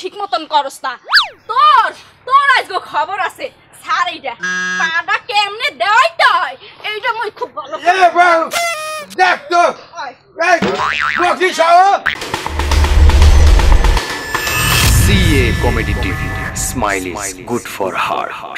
ঠিক মতন করস না তোর তোর আজকে খবর আছে স্যার এইটা পাটা কেমনে দেওয়াই এইটা মই খুব ভালো দেখ তো সিএ comedy TV good for her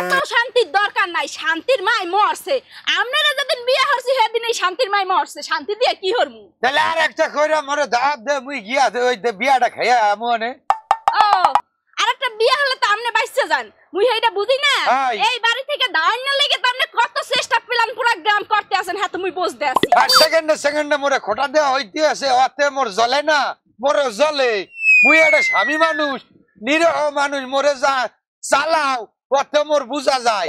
এত হ্যাঁ। শান্তির দরকার নাই শান্তির মাই মরছে আপনারা যেদিন বিয়ে হচ্ছে সেদিন এই শান্তির মাই মরছে শান্তি দিয়ে কি হরমু তাহলে আর একটা কইরা মরে দাব দে মুই গিয়া দে ওই বিয়াটা খাইয়া আমনে ও আর বিয়ে হলে তো আপনি বাইসে যান মুই এইটা বুঝি না এই বাড়ি থেকে দাঁড় না লেগে তো আপনি কত চেষ্টা পেলাম পুরো গ্রাম করতে আছেন হ্যাঁ তো মুই বুঝতে আছি আর সেকেন্ডে সেকেন্ডে মোরে খোটা দেওয়া হইতে আছে অতে মোর জ্বলে না মোরে জ্বলে মুই একটা স্বামী মানুষ নিরহ মানুষ মোরে যা চালাও প্রথম ওর বোঝা যায়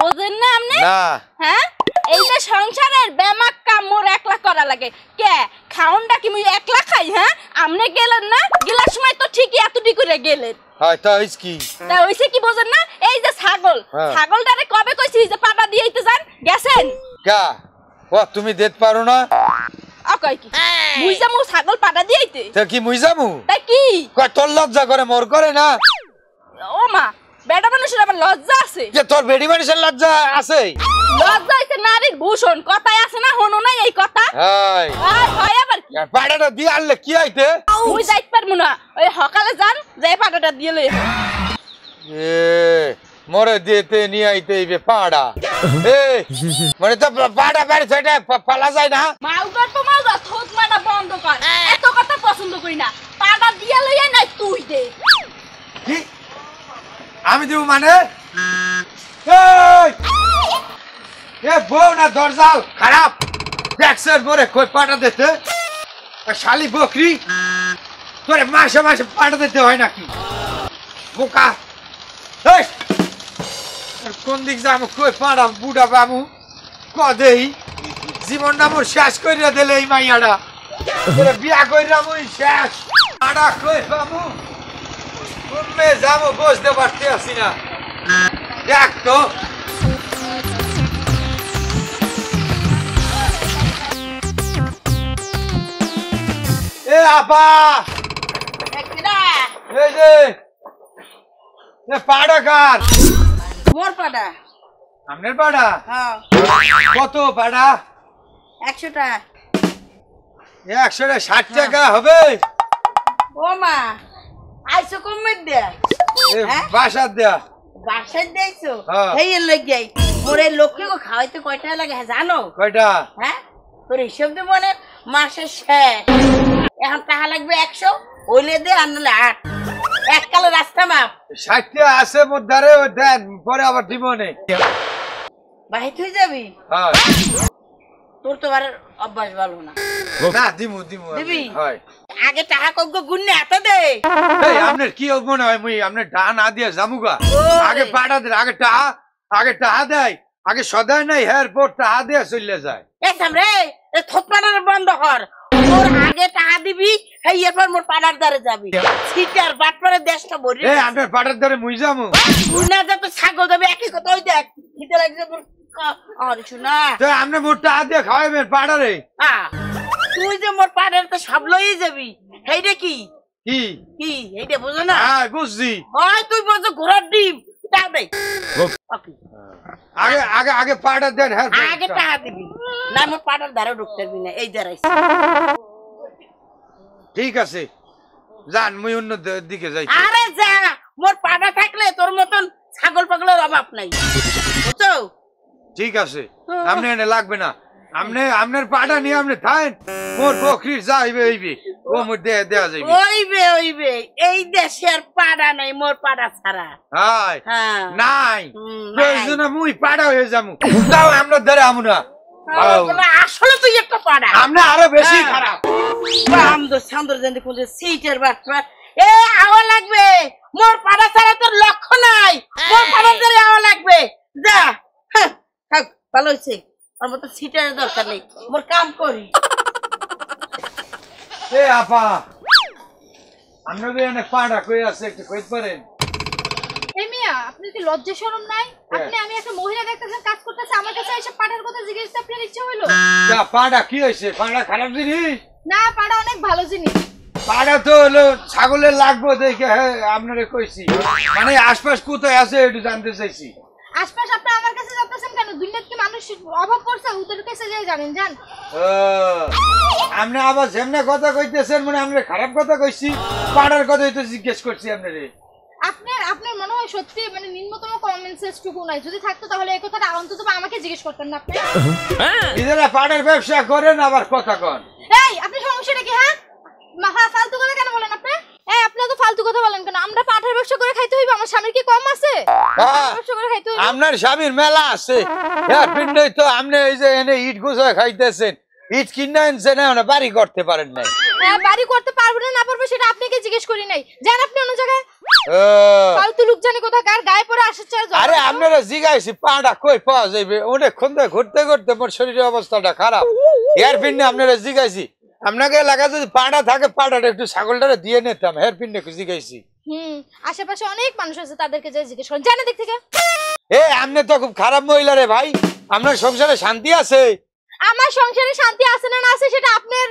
বোঝেন না আপনি হ্যাঁ এই সংসারের ব্যামাক কাম মোর একলা করা লাগে কে খাউনটা কি মুই একলা খাই হ্যাঁ আপনি গেলেন না গেলার সময় তো ঠিকই এতটি করে গেলেন এই যে ছাগল হ্যাঁ। ছাগলটারে কবে কইছি যে পাটা দিয়ে গেছেন কা তুমি দিতে পারো না কয় কি ছাগল পাটা দিয়েইতে তা কি মুই যামু কি তোর লজ্জা করে মোর করে না ও মা বেটা মানুষের আবার লজ্জা আছে যে তোর বেডি মানুষের লজ্জা আছে লজ্জা হইছে নারীর ভূষণ কথাই আছে না হনো নাই এই কথা হাই আর হয় আবার কি পাড়াটা দিয়ে আনলে কি হইতে তুই যাইতে পারমু না ওই সকালে যান যে পাড়াটা দিয়ে লই এ মরে দিতে নিয়ে আইতে হইবে পাড়া এ মানে তো পাড়া বাড়ি সেটা পালা যায় না মাউদার তো মাউদার থোক মাটা বন্ধ কর এত কথা পছন্দ করি না পাড়া দিয়ে লই নাই তুই দে কি আমি দিব মানে এ বউ না দরজাল খারাপ দেখছেন মোরে কই পাঠা দিতে শালি বকরি তোরে মাসে মাসে পাঠা দিতে হয় নাকি বোকা কোন দিক যাবো কই পাড়া বুড়া বাবু কদেই জীবনটা মোর শেষ করিয়া দিলে এই মাইয়াটা বিয়া কইরা মুই শেষ আড়া কই বাবু ঘুমে যাবো বসতে পারতে আসি না দেখ তো এ আপা এই যে পাড়া কার মোর পাড়া সামনের পাড়া কত পাড়া একশো টাকা একশো টাকা ষাট টাকা হবে ও মা আইসো কমের দেয়া হ্যাঁ? বাসার দেয়া বাসার দেয়ছো এই লাগিয়াই মোরে লক্ষ্মী গো খাওয়াইতে কয়টা লাগে হ্যাঁ জানো কয়টা হ্যাঁ তোর হিসাব দিয়ে মনে মাসের শেষ এখন টাকা লাগবে একশো ওইলে দে আর নাহলে আট এক কালো রাস্তা মাপ ষাটটা আছে বোধারে ও দেন পরে আবার দিব নে বাহির হয়ে যাবি হ্যাঁ। তোর তো আর অভ্যাস ভালো না না দিমু দিমু দিবি হয় আগে টাকা কগ্য গুন্নে এত দে এই আপনার কি মনে হয় মুই আপনার ডা না দিয়া জামুগা আগে পাড়া দে আগে টা আগে টাহা দেয় আগে সদায় নাই হের হ্যাঁ, পর টাহা দেয়া চলে যায় এ সামরে এ থোপানোর বন্ধ কর তোর আগে টাকা দিবি সেই এরপর মোর পাড়ার দারে যাবি সিটার বাট পরে দেশটা ভরি এই আপনার পাড়ার দারে মুই যামু গুনা যা তো ছাগল যাবে একই কথা ওই দেখ খিদে লাগছে আর শুনা তো আপনি মোর টাকা দিয়ে খাওয়াবেন পাড়ারে হ্যাঁ তুই যে মোর পাড়ের তো সব লই যাবি সেইটা কি কি কি এইটা বুঝো না হ্যাঁ বুঝছি হয় তুই বুঝো ঘোড়ার ডিম টাকা দেই আগে আগে আগে পাড়া দেন হ্যাঁ আগে টাকা দিবি না মোর পাড়ার দ্বারা ঢুকতে দিবি না এই দ্বারাই ঠিক আছে যান মুই অন্য দিকে যাই আরে যা মোর পাড়া থাকলে তোর মতন ছাগল পাগলের অভাব নাই বুঝছো ঠিক আছে আপনি হ্যাঁ। এনে লাগবে না আমনে আমনের পাটা নিয়ে আপনি থাইন মোর বকরি যাইবে হইবে ও মোর দে দে যাইবে হইবে হইবে এই দেশের পাড়া নাই মোর পাড়া ছাড়া হাই হ্যাঁ। নাই প্রয়োজন মুই পাড়া হয়ে যামু দাও আমরা ধরে আমু না হ্যাঁ, আসলে তুই একটা পাড়া আমরা আরো বেশি হ্যাঁ। খারাপ আমদো সান্দর এ আওয়া লাগবে মোর পাড়া ছাড়া তোর লক্ষ্য নাই মোর পাড়া ধরে আওয়া লাগবে যা হ্যাঁ ভালো হয়েছে মতো দরকার নেই কাম করি এ আপা আমরা অনেক পাড়া কই আছে একটু কইতে পারেন মিয়া আপনি কি লজ্জা শরম নাই হ্যাঁ। আপনি আমি একটা মহিলা কাজ আমার কাছে এসে পাড়ার কথা জিজ্ঞেস আপনার ইচ্ছা হইলো যা পাড়া কি হইছে পাড়া খারাপ জিনিস না পাড়া অনেক ভালো জিনিস পাড়া তো হলো ছাগলের লাগবে দেখে হ্যাঁ, আপনারে কইছি মানে আশপাশ কোথায় আছে একটু জানতে চাইছি আশপাশ আপনি আমার কাছে যাচ্ছেন কেন কি মানুষ অভাব পড়ছে কাছে যাই জানেন জান আবার যেমনে কথা কইতেছেন মানে আমরা খারাপ কথা কইছি পাড়ার কথা তো জিজ্ঞেস করছি আপনারে আপনার আপনার মনে হয় সত্যি মানে নিম্নতম কমন টুকু নাই যদি থাকতো তাহলে এই কথাটা অন্তত আমাকে জিজ্ঞেস করতেন না আপনি নিজেরা পাড়ার ব্যবসা করেন আবার কথা কন এই আপনি সমস্যাটা কি হ্যাঁ ফালতু কথা কেন বলেন আপনি তো ফালতু কথা বলেন কেন আমরা পাঠার ব্যবসা করে খাইতে হইব আমার স্বামীর কি কম আছে আপনার স্বামীর মেলা আছে হ্যাঁ তো আপনি এই যে এনে ইট গুছা খাইতেছেন ইট কিনে আনছেন না বাড়ি করতে পারেন নাই বাড়ি করতে পারবো না না পারবো সেটা আপনাকে জিজ্ঞেস করি নাই যান আপনি অন্য জায়গায় ফালতু লোক জানি কোথাকার গায়ে পরে আসে আরে আপনারা জিগাইছি পাটা কই পাওয়া যাইবে অনেকক্ষণ ধরে ঘুরতে ঘুরতে আমার শরীরের অবস্থাটা খারাপ এয়ারপিন আপনারা জিগাইছি আপনাকে লাগা যদি পাড়া থাকে পাড়াটা একটু ছাগলটা দিয়ে নিতাম হের পিন্ডে জিজ্ঞাসি আশেপাশে অনেক মানুষ আছে তাদেরকে যে জিজ্ঞেস করেন জানে থেকে এ আপনি তো খুব খারাপ মহিলা রে ভাই আপনার সংসারে শান্তি আছে আমার সংসারে শান্তি আছে না আছে সেটা আপনার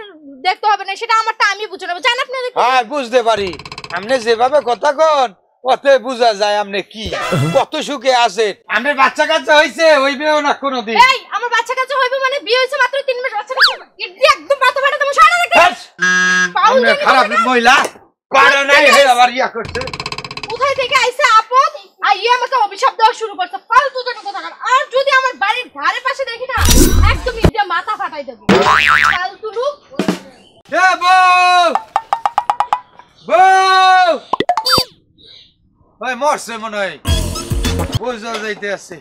দেখতে হবে না সেটা আমারটা আমি বুঝে নেব জানেন আপনি হ্যাঁ বুঝতে পারি আপনি যেভাবে কথা কন অতএব বোঝা যায় আপনি কি কত সুখে আছে আপনার বাচ্চা কাচ্চা হয়েছে বেও না কোনোদিন এই বাচ্চা কাছে হইব মানে বিয়ে হইছে মাত্র 3 মাস বাচ্চা কাছে একদম মাথা ফাটা তোমার সারা দেখে খারাপ মহিলা পাড়া নাই হে আবার ইয়া করছে কোথায় থেকে আইছে আপদ আইয়ে আমাকে অভিশাপ দেওয়া শুরু করছে ফালতু যেন কথা আর যদি আমার বাড়ির ধারে পাশে দেখি না একদম ইন্ডিয়া মাথা ফাটাই দেবো ফালতু লোক এ বউ বউ ভাই মরছে মনে হয় বুঝা যাইতে আছে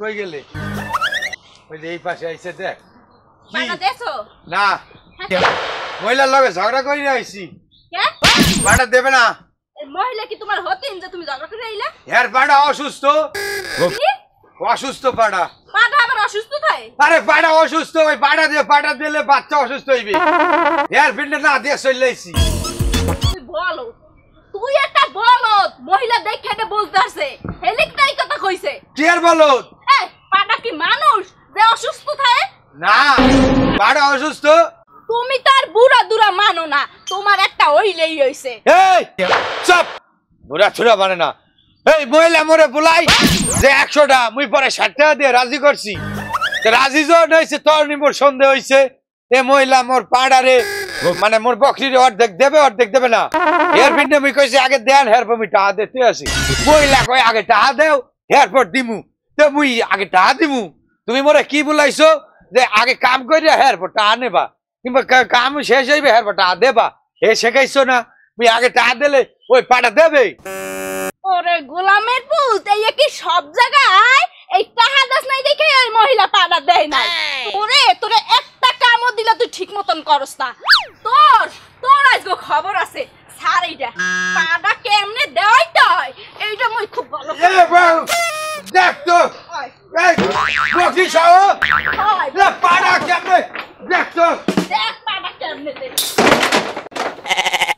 কই গেলে ওই যে এই পাশে দেখ না হ্যাঁ। মহিলার লগে ঝগড়া ভাড়া দেবে না মহিলা কি তোমার হতেন যে তুমি ঝগড়া করে ভাড়া হ্যাঁ, অসুস্থ অসুস্থ অসুস্থ আরে অসুস্থ ওই দিলে বাচ্চা অসুস্থ হইবে হ্যাঁ, না দিয়ে তুই একটা বলো মহিলা দেখে এটা বুঝতে আসে হেলিক তাই কথা কইছে কি আর বলো এ পাটা কি মানুষ যে অসুস্থ থাকে না পাটা অসুস্থ তুমি তার বুড়া দুরা মানো না তোমার একটা হইলেই হইছে এই চুপ বুড়া ছুরা মানে না এই মহিলা মরে বুলাই যে একশোটা মুই পরে ষাট টাকা দিয়ে রাজি করছি রাজি জন হয়েছে তোর নিমোর সন্দেহ হয়েছে এ মহিলা মোর পাড়ারে মানে মোর বকরির অর্ধেক দেবে অর্ধেক দেবে না এরপর আমি কইছি আগে দেন হেরপর আমি দিতে আসি কইলা কই আগে টাকা দেও হেরপর দিমু তো মুই আগে টাকা দিমু তুমি মোরে কি বুলাইছো যে আগে কাম করিয়া হেরপর টা নেবা কিংবা কাম শেষ হইবে হেরপর টাহা দেবা এ শেখাইছো না তুমি আগে টা দিলে ওই পাটা দেবে ওরে গোলামের পুত এই ইয়ে কি সব জায়গায় এই টাহা দাস নাই দেখে ওই মহিলা পাটা দেয় না ওরে তোরে একটা কামও দিলা তুই ঠিক মতন করস না তোর তোর আজকে খবর আছে ছাড় এইটা পাটা কেমনে দেওয়াই তো এইটা মই খুব ভালো দেখ তো বকি দেখ তো কেমনে